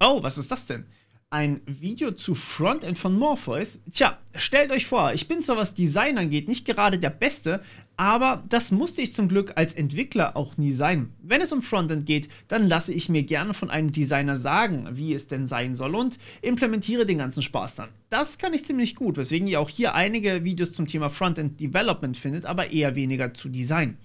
Oh, was ist das denn? Ein Video zu Frontend von Morpheus? Tja, stellt euch vor, ich bin zwar was Design angeht nicht gerade der Beste, aber das musste ich zum Glück als Entwickler auch nie sein. Wenn es um Frontend geht, dann lasse ich mir gerne von einem Designer sagen, wie es denn sein soll und implementiere den ganzen Spaß dann. Das kann ich ziemlich gut, weswegen ihr auch hier einige Videos zum Thema Frontend Development findet, aber eher weniger zu Design.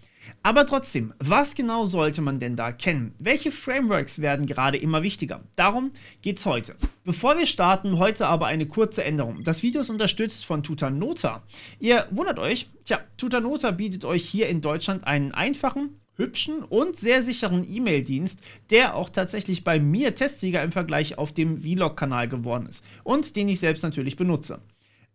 Aber trotzdem, was genau sollte man denn da kennen? Welche Frameworks werden gerade immer wichtiger? Darum geht's heute. Bevor wir starten, heute aber eine kurze Änderung. Das Video ist unterstützt von Tutanota. Ihr wundert euch, tja, Tutanota bietet euch hier in Deutschland einen einfachen, hübschen und sehr sicheren E-Mail-Dienst, der auch tatsächlich bei mir Testsieger im Vergleich auf dem Vlog-Kanal geworden ist und den ich selbst natürlich benutze.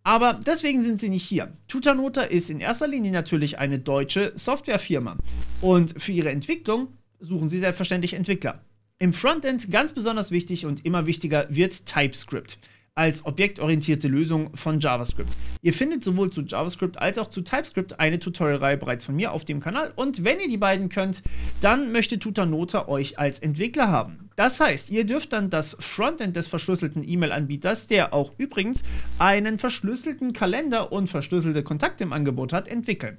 Aber deswegen sind sie nicht hier. Tutanota ist in erster Linie natürlich eine deutsche Softwarefirma. Und für ihre Entwicklung suchen sie selbstverständlich Entwickler. Im Frontend ganz besonders wichtig und immer wichtiger wird TypeScript als objektorientierte Lösung von JavaScript. Ihr findet sowohl zu JavaScript als auch zu TypeScript eine Tutorial-Reihe bereits von mir auf dem Kanal. Und wenn ihr die beiden könnt, dann möchte Tutanota euch als Entwickler haben. Das heißt, ihr dürft dann das Frontend des verschlüsselten E-Mail-Anbieters, der auch übrigens einen verschlüsselten Kalender und verschlüsselte Kontakte im Angebot hat, entwickeln.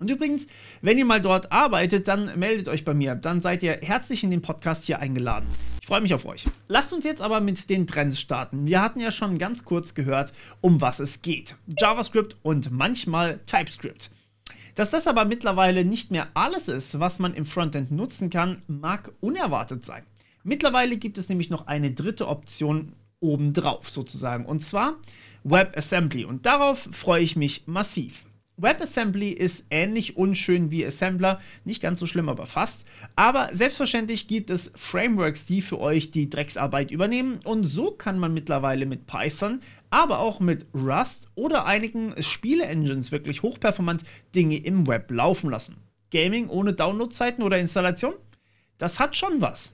Und übrigens, wenn ihr mal dort arbeitet, dann meldet euch bei mir. Dann seid ihr herzlich in den Podcast hier eingeladen. Freue mich auf euch. Lasst uns jetzt aber mit den Trends starten. Wir hatten ja schon ganz kurz gehört, um was es geht. JavaScript und manchmal TypeScript. Dass das aber mittlerweile nicht mehr alles ist, was man im Frontend nutzen kann, mag unerwartet sein. Mittlerweile gibt es nämlich noch eine dritte Option obendrauf sozusagen und zwar WebAssembly und darauf freue ich mich massiv. WebAssembly ist ähnlich unschön wie Assembler, nicht ganz so schlimm, aber fast. Aber selbstverständlich gibt es Frameworks, die für euch die Drecksarbeit übernehmen und so kann man mittlerweile mit Python, aber auch mit Rust oder einigen Spiele-Engines wirklich hochperformant Dinge im Web laufen lassen. Gaming ohne Downloadzeiten oder Installation? Das hat schon was.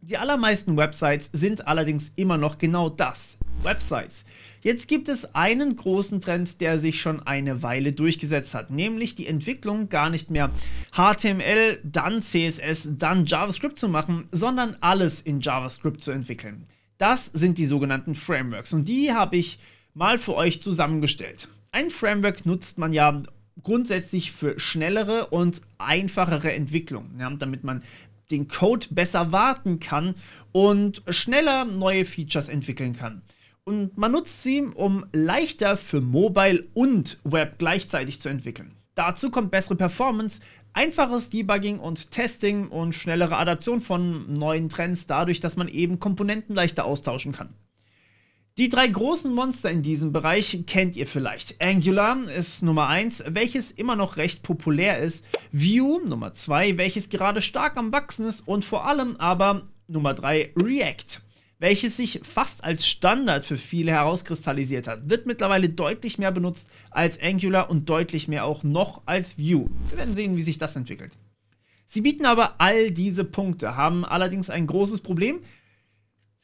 Die allermeisten Websites sind allerdings immer noch genau das, Websites. Jetzt gibt es einen großen Trend, der sich schon eine Weile durchgesetzt hat, nämlich die Entwicklung gar nicht mehr HTML, dann CSS, dann JavaScript zu machen, sondern alles in JavaScript zu entwickeln. Das sind die sogenannten Frameworks und die habe ich mal für euch zusammengestellt. Ein Framework nutzt man ja grundsätzlich für schnellere und einfachere Entwicklung, ja, damit man den Code besser warten kann und schneller neue Features entwickeln kann und man nutzt sie, um leichter für Mobile und Web gleichzeitig zu entwickeln. Dazu kommt bessere Performance, einfaches Debugging und Testing und schnellere Adaption von neuen Trends dadurch, dass man eben Komponenten leichter austauschen kann. Die drei großen Monster in diesem Bereich kennt ihr vielleicht. Angular ist Nummer 1, welches immer noch recht populär ist. Vue Nummer 2, welches gerade stark am Wachsen ist. Und vor allem aber Nummer 3 React welches sich fast als Standard für viele herauskristallisiert hat. Wird mittlerweile deutlich mehr benutzt als Angular und deutlich mehr auch noch als Vue. Wir werden sehen, wie sich das entwickelt. Sie bieten aber all diese Punkte, haben allerdings ein großes Problem.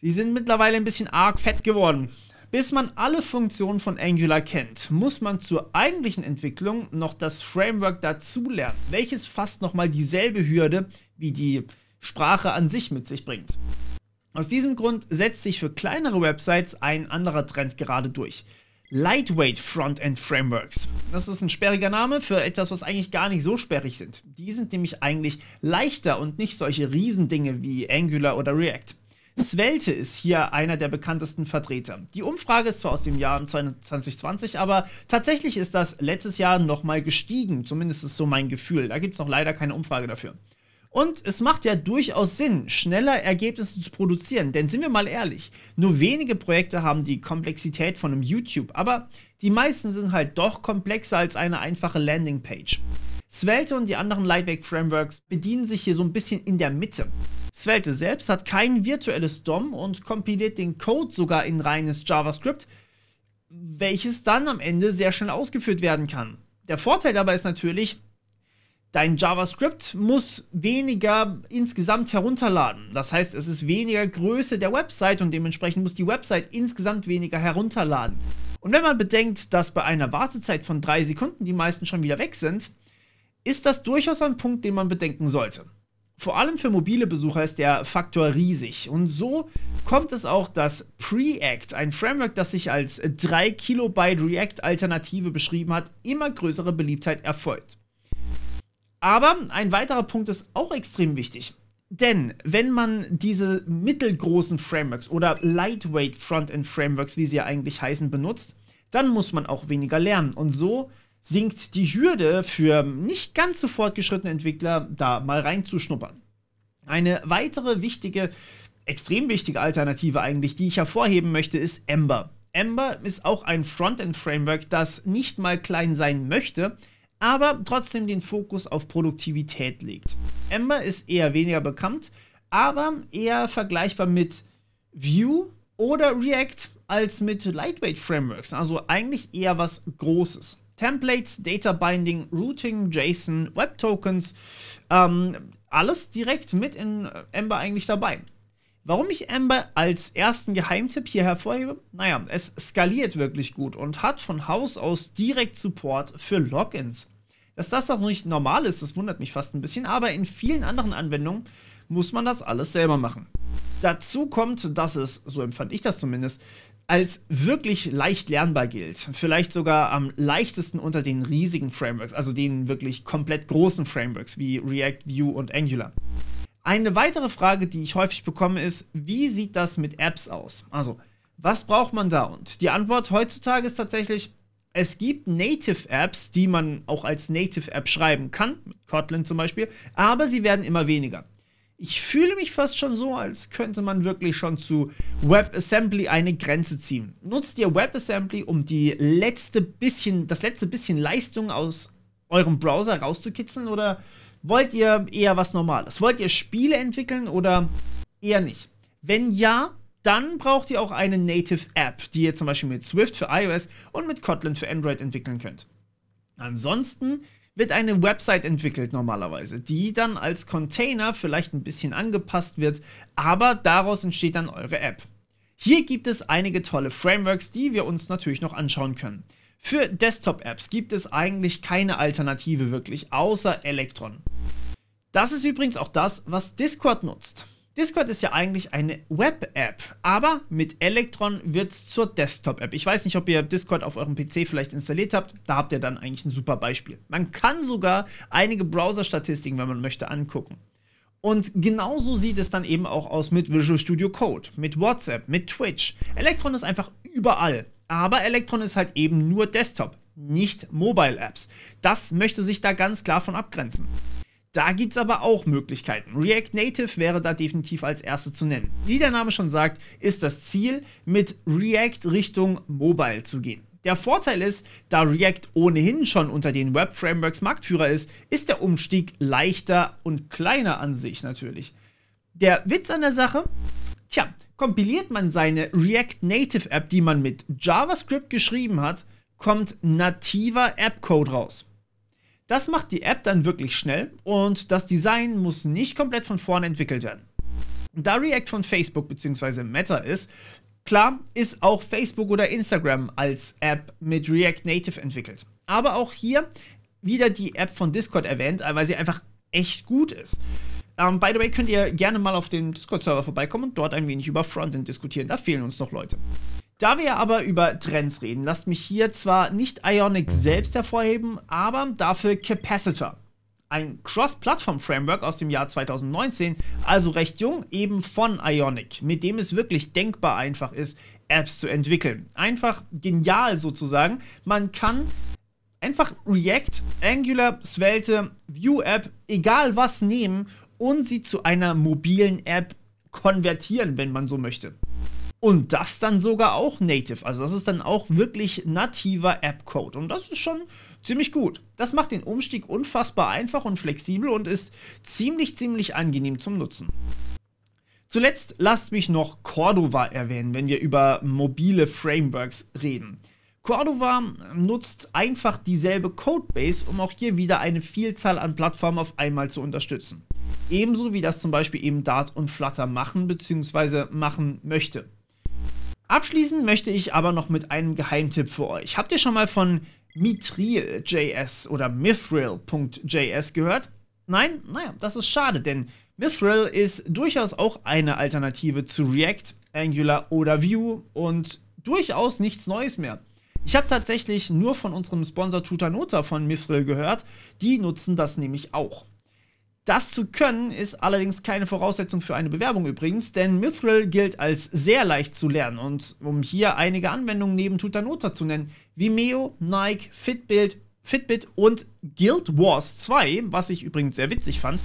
Sie sind mittlerweile ein bisschen arg fett geworden. Bis man alle Funktionen von Angular kennt, muss man zur eigentlichen Entwicklung noch das Framework dazulernen, welches fast nochmal dieselbe Hürde wie die Sprache an sich mit sich bringt. Aus diesem Grund setzt sich für kleinere Websites ein anderer Trend gerade durch. Lightweight Frontend Frameworks. Das ist ein sperriger Name für etwas, was eigentlich gar nicht so sperrig sind. Die sind nämlich eigentlich leichter und nicht solche Riesendinge wie Angular oder React. Svelte ist hier einer der bekanntesten Vertreter. Die Umfrage ist zwar aus dem Jahr 2020, aber tatsächlich ist das letztes Jahr nochmal gestiegen. Zumindest ist so mein Gefühl. Da gibt es noch leider keine Umfrage dafür. Und es macht ja durchaus Sinn, schneller Ergebnisse zu produzieren. Denn sind wir mal ehrlich, nur wenige Projekte haben die Komplexität von einem YouTube, aber die meisten sind halt doch komplexer als eine einfache Landingpage. Svelte und die anderen Lightweight Frameworks bedienen sich hier so ein bisschen in der Mitte. Svelte selbst hat kein virtuelles DOM und kompiliert den Code sogar in reines JavaScript, welches dann am Ende sehr schnell ausgeführt werden kann. Der Vorteil dabei ist natürlich, Dein JavaScript muss weniger insgesamt herunterladen. Das heißt, es ist weniger Größe der Website und dementsprechend muss die Website insgesamt weniger herunterladen. Und wenn man bedenkt, dass bei einer Wartezeit von drei Sekunden die meisten schon wieder weg sind, ist das durchaus ein Punkt, den man bedenken sollte. Vor allem für mobile Besucher ist der Faktor riesig. Und so kommt es auch, dass Preact, ein Framework, das sich als 3 Kilobyte React-Alternative beschrieben hat, immer größere Beliebtheit erfolgt. Aber ein weiterer Punkt ist auch extrem wichtig. Denn wenn man diese mittelgroßen Frameworks oder Lightweight Frontend Frameworks, wie sie ja eigentlich heißen, benutzt, dann muss man auch weniger lernen. Und so sinkt die Hürde für nicht ganz so fortgeschrittene Entwickler, da mal reinzuschnuppern. Eine weitere wichtige, extrem wichtige Alternative eigentlich, die ich hervorheben möchte, ist Ember. Ember ist auch ein Frontend-Framework, das nicht mal klein sein möchte, aber trotzdem den Fokus auf Produktivität legt. Ember ist eher weniger bekannt, aber eher vergleichbar mit Vue oder React als mit Lightweight Frameworks, also eigentlich eher was Großes. Templates, Data Binding, Routing, JSON, Web Tokens, ähm, alles direkt mit in Ember eigentlich dabei. Warum ich Amber als ersten Geheimtipp hier hervorhebe? Naja, es skaliert wirklich gut und hat von Haus aus direkt Support für Logins. Dass das doch nicht normal ist, das wundert mich fast ein bisschen, aber in vielen anderen Anwendungen muss man das alles selber machen. Dazu kommt, dass es, so empfand ich das zumindest, als wirklich leicht lernbar gilt. Vielleicht sogar am leichtesten unter den riesigen Frameworks, also den wirklich komplett großen Frameworks wie React, Vue und Angular. Eine weitere Frage, die ich häufig bekomme, ist, wie sieht das mit Apps aus? Also, was braucht man da? Und die Antwort heutzutage ist tatsächlich, es gibt Native Apps, die man auch als Native App schreiben kann, mit Kotlin zum Beispiel, aber sie werden immer weniger. Ich fühle mich fast schon so, als könnte man wirklich schon zu WebAssembly eine Grenze ziehen. Nutzt ihr WebAssembly, um die letzte bisschen, das letzte bisschen Leistung aus eurem Browser rauszukitzeln oder Wollt ihr eher was Normales? Wollt ihr Spiele entwickeln oder eher nicht? Wenn ja, dann braucht ihr auch eine Native App, die ihr zum Beispiel mit Swift für iOS und mit Kotlin für Android entwickeln könnt. Ansonsten wird eine Website entwickelt normalerweise, die dann als Container vielleicht ein bisschen angepasst wird, aber daraus entsteht dann eure App. Hier gibt es einige tolle Frameworks, die wir uns natürlich noch anschauen können. Für Desktop-Apps gibt es eigentlich keine Alternative wirklich, außer Electron. Das ist übrigens auch das, was Discord nutzt. Discord ist ja eigentlich eine Web-App, aber mit Electron wird es zur Desktop-App. Ich weiß nicht, ob ihr Discord auf eurem PC vielleicht installiert habt. Da habt ihr dann eigentlich ein super Beispiel. Man kann sogar einige Browser-Statistiken, wenn man möchte, angucken. Und genauso sieht es dann eben auch aus mit Visual Studio Code, mit WhatsApp, mit Twitch. Electron ist einfach überall. Aber Electron ist halt eben nur Desktop, nicht Mobile-Apps. Das möchte sich da ganz klar von abgrenzen. Da gibt es aber auch Möglichkeiten. React Native wäre da definitiv als erste zu nennen. Wie der Name schon sagt, ist das Ziel, mit React Richtung Mobile zu gehen. Der Vorteil ist, da React ohnehin schon unter den Web-Frameworks Marktführer ist, ist der Umstieg leichter und kleiner an sich natürlich. Der Witz an der Sache? Tja, kompiliert man seine React Native App, die man mit JavaScript geschrieben hat, kommt nativer App-Code raus. Das macht die App dann wirklich schnell und das Design muss nicht komplett von vorne entwickelt werden. Da React von Facebook bzw. Meta ist, Klar ist auch Facebook oder Instagram als App mit React Native entwickelt. Aber auch hier wieder die App von Discord erwähnt, weil sie einfach echt gut ist. Um, ähm, by the way, könnt ihr gerne mal auf den Discord-Server vorbeikommen und dort ein wenig über Frontend diskutieren. Da fehlen uns noch Leute. Da wir aber über Trends reden, lasst mich hier zwar nicht Ionic mhm. selbst hervorheben, aber dafür Capacitor. Ein Cross-Plattform-Framework aus dem Jahr 2019, also recht jung, eben von Ionic, mit dem es wirklich denkbar einfach ist, Apps zu entwickeln. Einfach genial sozusagen. Man kann einfach React, Angular, Svelte, Vue-App, egal was nehmen und sie zu einer mobilen App konvertieren, wenn man so möchte. Und das dann sogar auch native. Also das ist dann auch wirklich nativer App-Code. Und das ist schon ziemlich gut. Das macht den Umstieg unfassbar einfach und flexibel und ist ziemlich, ziemlich angenehm zum Nutzen. Zuletzt lasst mich noch Cordova erwähnen, wenn wir über mobile Frameworks reden. Cordova nutzt einfach dieselbe Codebase, um auch hier wieder eine Vielzahl an Plattformen auf einmal zu unterstützen. Ebenso wie das zum Beispiel eben Dart und Flutter machen bzw. machen möchte. Abschließen möchte ich aber noch mit einem Geheimtipp für euch. Habt ihr schon mal von Mithril.js oder Mithril.js gehört? Nein? Naja, das ist schade, denn Mithril ist durchaus auch eine Alternative zu React, Angular oder Vue und durchaus nichts Neues mehr. Ich habe tatsächlich nur von unserem Sponsor Tutanota von Mithril gehört, die nutzen das nämlich auch. Das zu können ist allerdings keine Voraussetzung für eine Bewerbung übrigens, denn Mithril gilt als sehr leicht zu lernen und um hier einige Anwendungen neben Tutanota zu nennen, Vimeo, Nike, Fitbit, Fitbit und Guild Wars 2, was ich übrigens sehr witzig fand,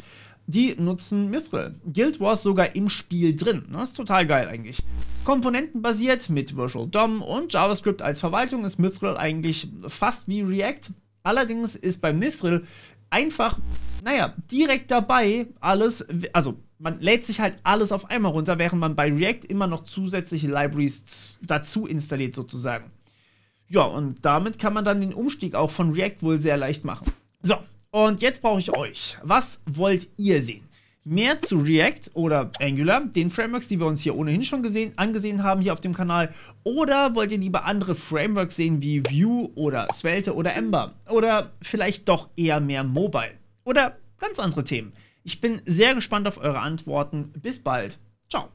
die nutzen Mithril. Guild Wars sogar im Spiel drin. Das ist total geil eigentlich. Komponentenbasiert mit Virtual DOM und JavaScript als Verwaltung ist Mithril eigentlich fast wie React. Allerdings ist bei Mithril einfach, naja, direkt dabei alles, also man lädt sich halt alles auf einmal runter, während man bei React immer noch zusätzliche Libraries dazu installiert sozusagen. Ja, und damit kann man dann den Umstieg auch von React wohl sehr leicht machen. So, und jetzt brauche ich euch. Was wollt ihr sehen? mehr zu React oder Angular, den Frameworks, die wir uns hier ohnehin schon gesehen, angesehen haben hier auf dem Kanal. Oder wollt ihr lieber andere Frameworks sehen wie Vue oder Svelte oder Ember? Oder vielleicht doch eher mehr Mobile? Oder ganz andere Themen? Ich bin sehr gespannt auf eure Antworten. Bis bald. Ciao.